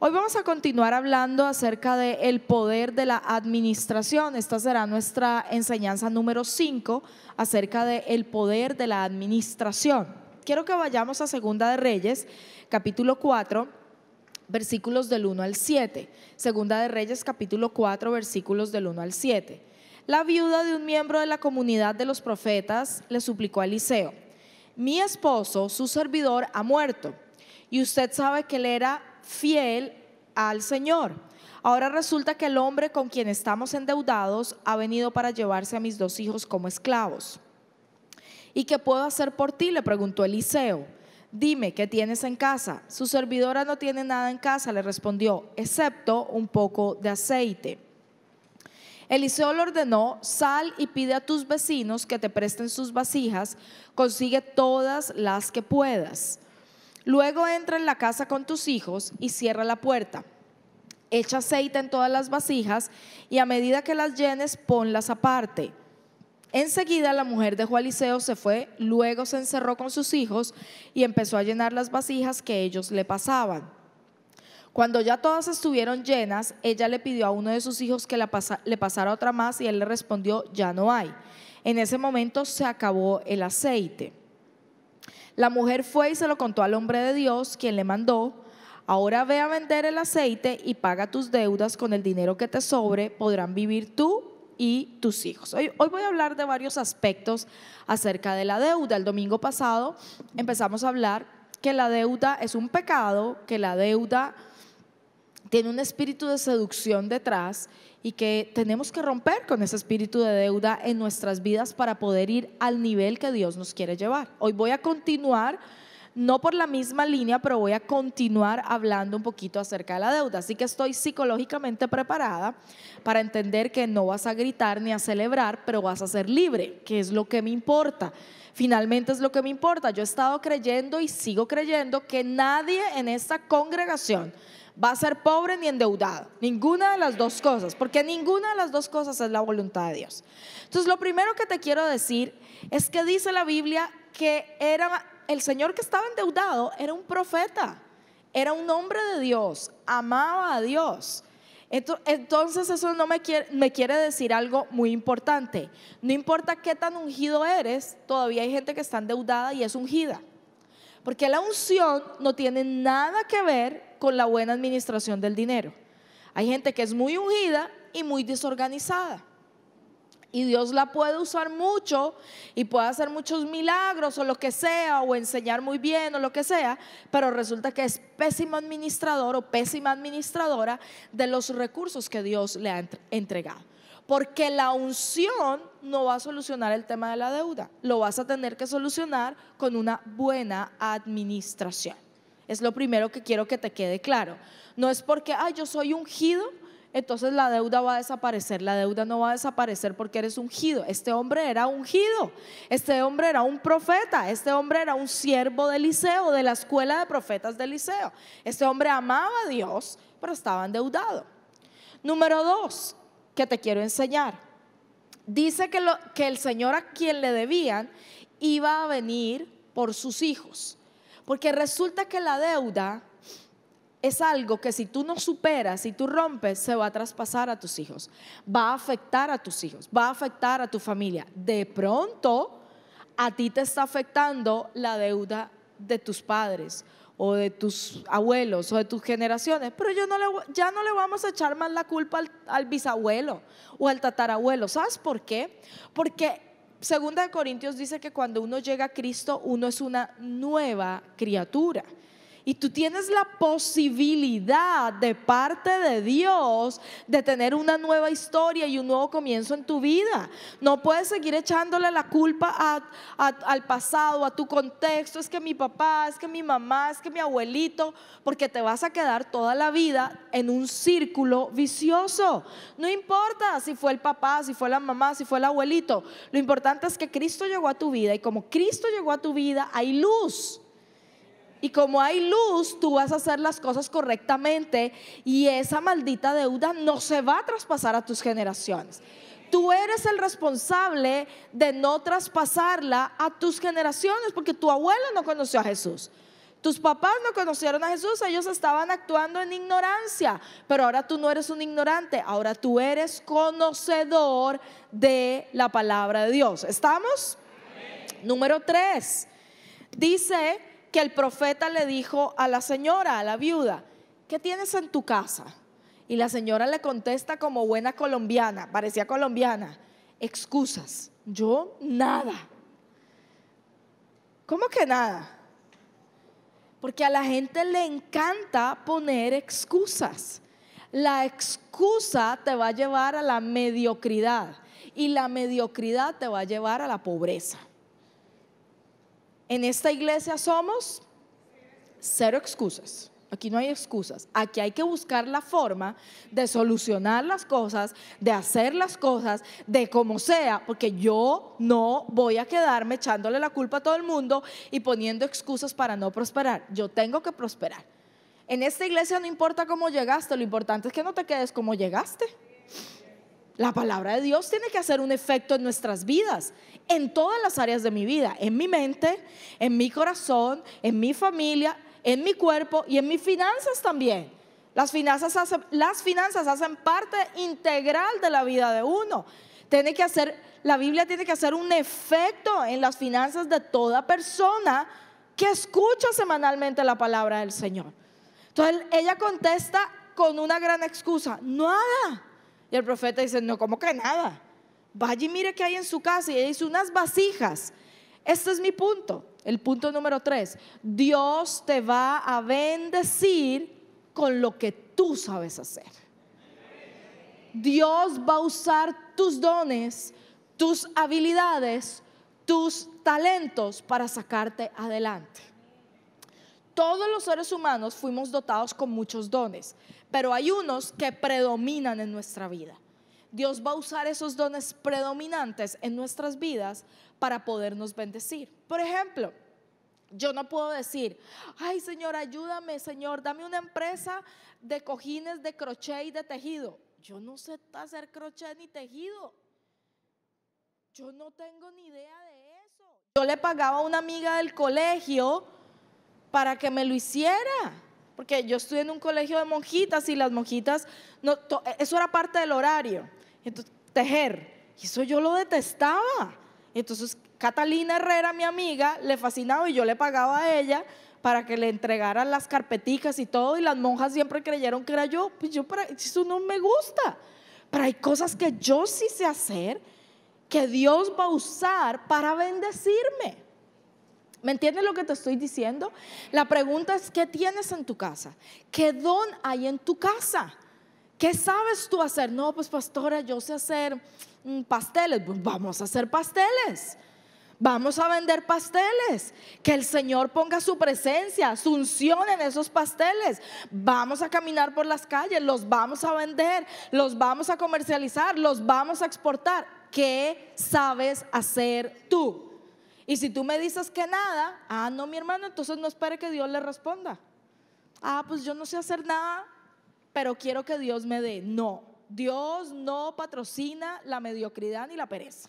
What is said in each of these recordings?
Hoy vamos a continuar hablando acerca de el poder de la administración. Esta será nuestra enseñanza número 5 acerca del el poder de la administración. Quiero que vayamos a Segunda de Reyes, capítulo 4, versículos del 1 al 7. Segunda de Reyes, capítulo 4, versículos del 1 al 7. La viuda de un miembro de la comunidad de los profetas le suplicó a Eliseo, mi esposo, su servidor, ha muerto, y usted sabe que él era fiel al Señor. Ahora resulta que el hombre con quien estamos endeudados ha venido para llevarse a mis dos hijos como esclavos. ¿Y qué puedo hacer por ti? le preguntó Eliseo. Dime, ¿qué tienes en casa? Su servidora no tiene nada en casa, le respondió, excepto un poco de aceite. Eliseo le ordenó, sal y pide a tus vecinos que te presten sus vasijas, consigue todas las que puedas. Luego entra en la casa con tus hijos y cierra la puerta. Echa aceite en todas las vasijas y a medida que las llenes, ponlas aparte. Enseguida la mujer de a se fue, luego se encerró con sus hijos y empezó a llenar las vasijas que ellos le pasaban. Cuando ya todas estuvieron llenas, ella le pidió a uno de sus hijos que le pasara otra más y él le respondió, ya no hay. En ese momento se acabó el aceite. La mujer fue y se lo contó al hombre de Dios, quien le mandó, ahora ve a vender el aceite y paga tus deudas con el dinero que te sobre, podrán vivir tú y tus hijos. Hoy, voy a hablar de varios aspectos acerca de la deuda. El domingo pasado empezamos a hablar que la deuda es un pecado, que la deuda tiene un espíritu de seducción detrás y que tenemos que romper con ese espíritu de deuda en nuestras vidas para poder ir al nivel que Dios nos quiere llevar. Hoy voy a continuar, no por la misma línea, pero voy a continuar hablando un poquito acerca de la deuda. Así que estoy psicológicamente preparada para entender que no vas a gritar ni a celebrar, pero vas a ser libre, que es lo que me importa. Finalmente es lo que me importa. Yo he estado creyendo y sigo creyendo que nadie en esta congregación va a ser pobre ni endeudado. Ninguna de las dos cosas, porque ninguna de las dos cosas es la voluntad de Dios. Entonces, lo primero que te quiero decir es que dice la Biblia que era el Señor que estaba endeudado era un profeta, era un hombre de Dios, amaba a Dios. Entonces eso no me quiere, me quiere decir algo muy importante. No importa qué tan ungido eres, todavía hay gente que está endeudada y es ungida. Porque la unción no tiene nada que ver con la buena administración del dinero. Hay gente que es muy ungida y muy desorganizada. Y Dios la puede usar mucho y puede hacer muchos milagros o lo que sea, o enseñar muy bien o lo que sea, pero resulta que es pésimo administrador o pésima administradora de los recursos que Dios le ha entregado. Porque la unción no va a solucionar el tema de la deuda. Lo vas a tener que solucionar con una buena administración. Es lo primero que quiero que te quede claro. No es porque, ah, yo soy ungido, entonces la deuda va a desaparecer. La deuda no va a desaparecer porque eres ungido. Este hombre era ungido. Este hombre era un profeta. Este hombre era un siervo de Liceo, de la escuela de profetas de Liceo. Este hombre amaba a Dios, pero estaba endeudado. Número dos, que te quiero enseñar. Dice que, lo, que el Señor a quien le debían iba a venir por sus hijos. Porque resulta que la deuda es algo que si tú no superas, si tú rompes, se va a traspasar a tus hijos, va a afectar a tus hijos, va a afectar a tu familia. De pronto, a ti te está afectando la deuda de tus padres o de tus abuelos o de tus generaciones, pero yo no le, ya no le vamos a echar más la culpa al, bisabuelo o al tatarabuelo. ¿Sabes por qué? Porque Segunda Corintios dice que cuando uno llega a Cristo, uno es una nueva criatura. Y tú tienes la posibilidad de parte de Dios de tener una nueva historia y un nuevo comienzo en tu vida. No puedes seguir echándole la culpa al pasado, a tu contexto. Es que mi papá, es que mi mamá, es que mi abuelito, porque te vas a quedar toda la vida en un círculo vicioso. No importa si fue el papá, si fue la mamá, si fue el abuelito. Lo importante es que Cristo llegó a tu vida y como Cristo llegó a tu vida hay luz y como hay luz, tú vas a hacer las cosas correctamente y esa maldita deuda no se va a traspasar a tus generaciones. Tú eres el responsable de no traspasarla a tus generaciones porque tu abuelo no conoció a Jesús. Tus papás no conocieron a Jesús, ellos estaban actuando en ignorancia, pero ahora tú no eres un ignorante, ahora tú eres conocedor de la palabra de Dios. ¿Estamos? Número tres, dice que el profeta le dijo a la señora, a la viuda, ¿qué tienes en tu casa? Y la señora le contesta como buena colombiana, parecía colombiana, excusas, yo nada. ¿Cómo que nada? Porque a la gente le encanta poner excusas. La excusa te va a llevar a la mediocridad y la mediocridad te va a llevar a la pobreza. En esta iglesia somos cero excusas. Aquí no hay excusas. Aquí hay que buscar la forma de solucionar las cosas, de hacer las cosas, de como sea, porque yo no voy a quedarme echándole la culpa a todo el mundo y poniendo excusas para no prosperar. Yo tengo que prosperar. En esta iglesia no importa cómo llegaste, lo importante es que no te quedes como llegaste. La palabra de Dios tiene que hacer un efecto en nuestras vidas, en todas las áreas de mi vida, en mi mente, en mi corazón, en mi familia, en mi cuerpo y en mis finanzas también. Las finanzas hacen, las finanzas hacen parte integral de la vida de uno. Tiene que hacer, la Biblia tiene que hacer un efecto en las finanzas de toda persona que escucha semanalmente la palabra del Señor. Entonces ella contesta con una gran excusa, nada. Y el profeta dice, no, ¿cómo que nada? Vaya y mire qué hay en su casa. Y dice, unas vasijas. Este es mi punto. El punto número tres. Dios te va a bendecir con lo que tú sabes hacer. Dios va a usar tus dones, tus habilidades, tus talentos para sacarte adelante. Todos los seres humanos fuimos dotados con muchos dones pero hay unos que predominan en nuestra vida. Dios va a usar esos dones predominantes en nuestras vidas para podernos bendecir. Por ejemplo, yo no puedo decir, ay Señor, ayúdame Señor, dame una empresa de cojines de crochet y de tejido. Yo no sé hacer crochet ni tejido. Yo no tengo ni idea de eso. Yo le pagaba a una amiga del colegio para que me lo hiciera porque yo estudié en un colegio de monjitas y las monjitas, no, eso era parte del horario. Entonces, tejer, eso yo lo detestaba. Entonces, Catalina Herrera, mi amiga, le fascinaba y yo le pagaba a ella para que le entregaran las carpeticas y todo, y las monjas siempre creyeron que era yo. Pues yo, para, eso no me gusta. Pero hay cosas que yo sí sé hacer que Dios va a usar para bendecirme. ¿Me entiendes lo que te estoy diciendo? La pregunta es, ¿qué tienes en tu casa? ¿Qué don hay en tu casa? ¿Qué sabes tú hacer? No, pues pastora, yo sé hacer mm, pasteles. Pues, vamos a hacer pasteles. Vamos a vender pasteles. Que el Señor ponga su presencia, su unción en esos pasteles. Vamos a caminar por las calles, los vamos a vender, los vamos a comercializar, los vamos a exportar. ¿Qué sabes hacer tú? Y si tú me dices que nada, ah, no, mi hermano, entonces no espere que Dios le responda. Ah, pues yo no sé hacer nada, pero quiero que Dios me dé. No, Dios no patrocina la mediocridad ni la pereza.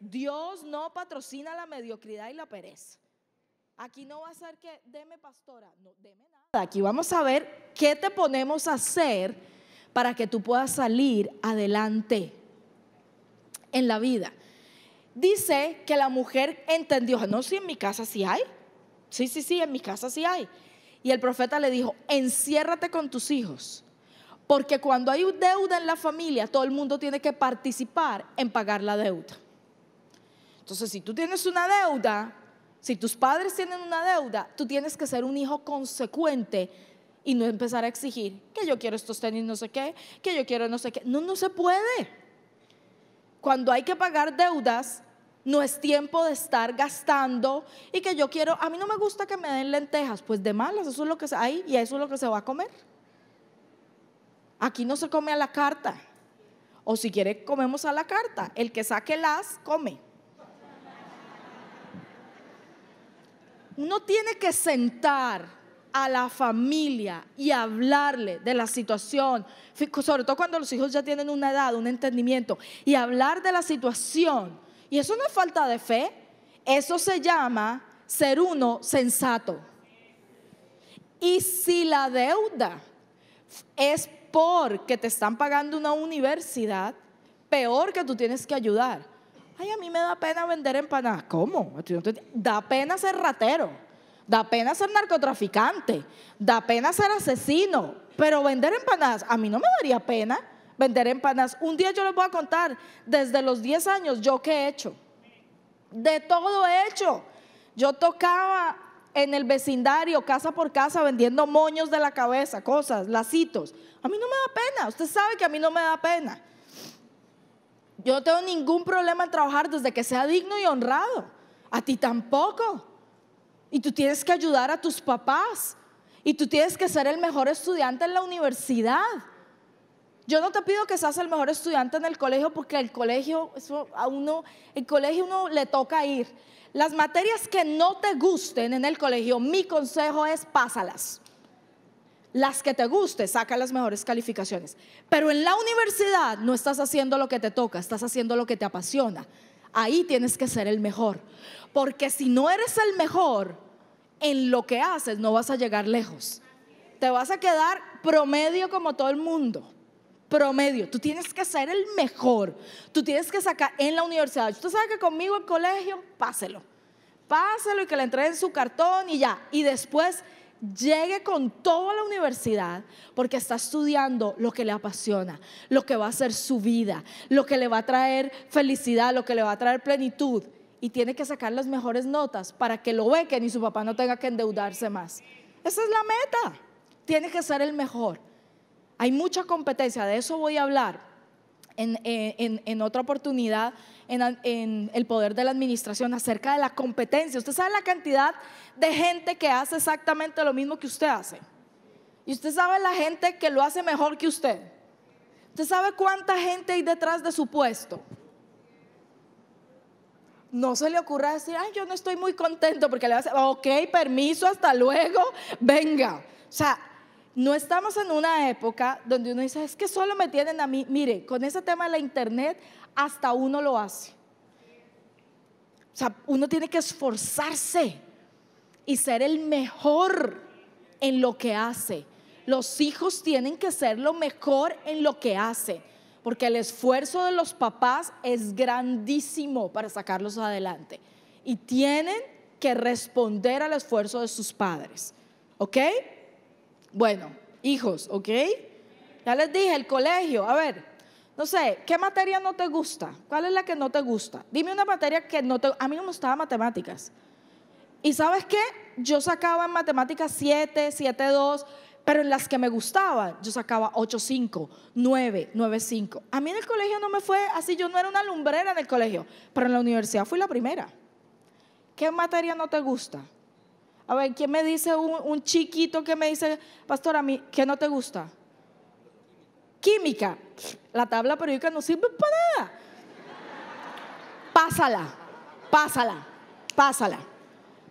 Dios no patrocina la mediocridad y la pereza. Aquí no va a ser que deme pastora, no, deme nada. Aquí vamos a ver qué te ponemos a hacer para que tú puedas salir adelante en la vida dice que la mujer entendió, no, si en mi casa sí hay. Sí, sí, sí, en mi casa sí hay. Y el profeta le dijo, enciérrate con tus hijos, porque cuando hay deuda en la familia, todo el mundo tiene que participar en pagar la deuda. Entonces, si tú tienes una deuda, si tus padres tienen una deuda, tú tienes que ser un hijo consecuente y no empezar a exigir que yo quiero estos tenis no sé qué, que yo quiero no sé qué. No, no se puede. Cuando hay que pagar deudas, no es tiempo de estar gastando y que yo quiero, a mí no me gusta que me den lentejas, pues de malas, eso es lo que hay y eso es lo que se va a comer. Aquí no se come a la carta. O si quiere, comemos a la carta. El que saque las, come. Uno tiene que sentar a la familia y hablarle de la situación, sobre todo cuando los hijos ya tienen una edad, un entendimiento, y hablar de la situación y eso no es falta de fe, eso se llama ser uno sensato. Y si la deuda es porque te están pagando una universidad, peor que tú tienes que ayudar. Ay, a mí me da pena vender empanadas. ¿Cómo? Da pena ser ratero, da pena ser narcotraficante, da pena ser asesino, pero vender empanadas a mí no me daría pena vender empanadas. Un día yo les voy a contar, desde los 10 años, yo qué he hecho. De todo he hecho. Yo tocaba en el vecindario, casa por casa, vendiendo moños de la cabeza, cosas, lacitos. A mí no me da pena, usted sabe que a mí no me da pena. Yo no tengo ningún problema en trabajar desde que sea digno y honrado. A ti tampoco. Y tú tienes que ayudar a tus papás. Y tú tienes que ser el mejor estudiante en la universidad. Yo no te pido que seas el mejor estudiante en el colegio porque el colegio, eso a uno, el colegio uno le toca ir. Las materias que no te gusten en el colegio, mi consejo es pásalas. Las que te gusten, saca las mejores calificaciones. Pero en la universidad no estás haciendo lo que te toca, estás haciendo lo que te apasiona. Ahí tienes que ser el mejor. Porque si no eres el mejor en lo que haces, no vas a llegar lejos. Te vas a quedar promedio como todo el mundo promedio. Tú tienes que ser el mejor. Tú tienes que sacar en la universidad. Usted sabe que conmigo el colegio, páselo. Páselo y que le entreguen su cartón y ya. Y después llegue con toda la universidad porque está estudiando lo que le apasiona, lo que va a ser su vida, lo que le va a traer felicidad, lo que le va a traer plenitud. Y tiene que sacar las mejores notas para que lo vequen y su papá no tenga que endeudarse más. Esa es la meta. Tiene que ser el mejor. Hay mucha competencia, de eso voy a hablar eh, en, otra oportunidad en, en, el poder de la administración acerca de la competencia. Usted sabe la cantidad de gente que hace exactamente lo mismo que usted hace. Y usted sabe la gente que lo hace mejor que usted. Usted sabe cuánta gente hay detrás de su puesto. No se le ocurra decir, ay, yo no estoy muy contento porque le va a decir, ok, permiso, hasta luego, venga. O sea, no estamos en una época donde uno dice, es que solo me tienen a mí. Mire, con ese tema de la internet, hasta uno lo hace. O sea, uno tiene que esforzarse y ser el mejor en lo que hace. Los hijos tienen que ser lo mejor en lo que hace, porque el esfuerzo de los papás es grandísimo para sacarlos adelante. Y tienen que responder al esfuerzo de sus padres. ¿Ok? Bueno, hijos, ¿ok? Ya les dije, el colegio, a ver, no sé, ¿qué materia no te gusta? ¿Cuál es la que no te gusta? Dime una materia que no te... A mí no me gustaba matemáticas. ¿Y sabes qué? Yo sacaba en matemáticas 7, 7, 2, pero en las que me gustaban, yo sacaba 8, 5, 9, 9, 5. A mí en el colegio no me fue así, yo no era una lumbrera en el colegio, pero en la universidad fui la primera. ¿Qué materia no te gusta? A ver, ¿quién me dice un, chiquito que me dice, pastor, a mí, ¿qué no te gusta? Química. La tabla periódica no sirve para nada. Pásala, pásala, pásala.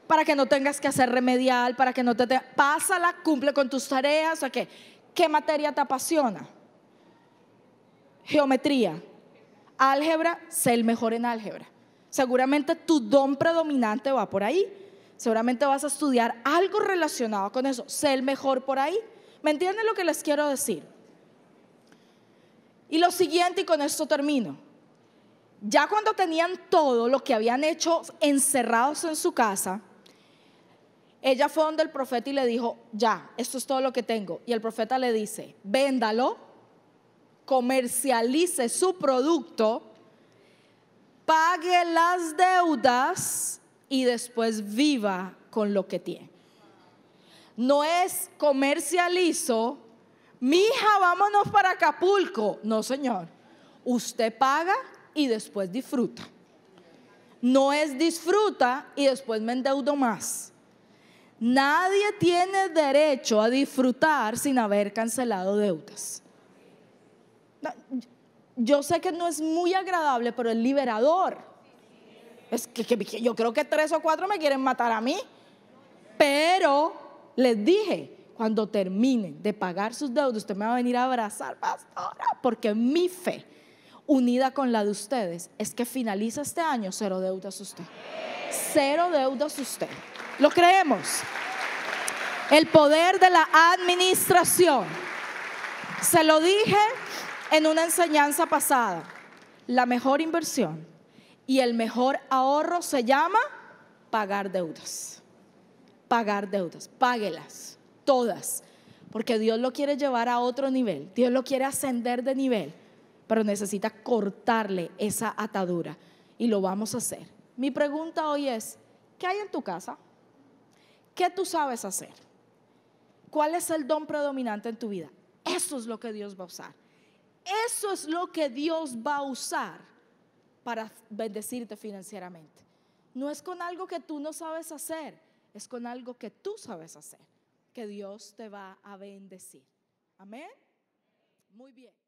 Para que no tengas que hacer remedial, para que no te... te pásala, cumple con tus tareas. ¿o qué? ¿Qué materia te apasiona? Geometría. Álgebra, sé el mejor en álgebra. Seguramente tu don predominante va por ahí Seguramente vas a estudiar algo relacionado con eso. Sé el mejor por ahí. ¿Me entienden lo que les quiero decir? Y lo siguiente, y con esto termino. Ya cuando tenían todo lo que habían hecho encerrados en su casa, ella fue donde el profeta y le dijo, ya, esto es todo lo que tengo. Y el profeta le dice, véndalo, comercialice su producto, pague las deudas y después viva con lo que tiene. No es comercializo, mija, vámonos para Acapulco. No, señor. Usted paga y después disfruta. No es disfruta y después me endeudo más. Nadie tiene derecho a disfrutar sin haber cancelado deudas. yo sé que no es muy agradable, pero el liberador. Es que, yo creo que tres o cuatro me quieren matar a mí. Pero les dije, cuando terminen de pagar sus deudas, usted me va a venir a abrazar, pastora, porque mi fe, unida con la de ustedes, es que finaliza este año cero deudas usted. Cero deudas usted. Lo creemos. El poder de la administración. Se lo dije en una enseñanza pasada. La mejor inversión y el mejor ahorro se llama pagar deudas. Pagar deudas, páguelas, todas. Porque Dios lo quiere llevar a otro nivel, Dios lo quiere ascender de nivel, pero necesita cortarle esa atadura. Y lo vamos a hacer. Mi pregunta hoy es, ¿qué hay en tu casa? ¿Qué tú sabes hacer? ¿Cuál es el don predominante en tu vida? Eso es lo que Dios va a usar. Eso es lo que Dios va a usar para bendecirte financieramente. No es con algo que tú no sabes hacer, es con algo que tú sabes hacer, que Dios te va a bendecir. Amén. Muy bien.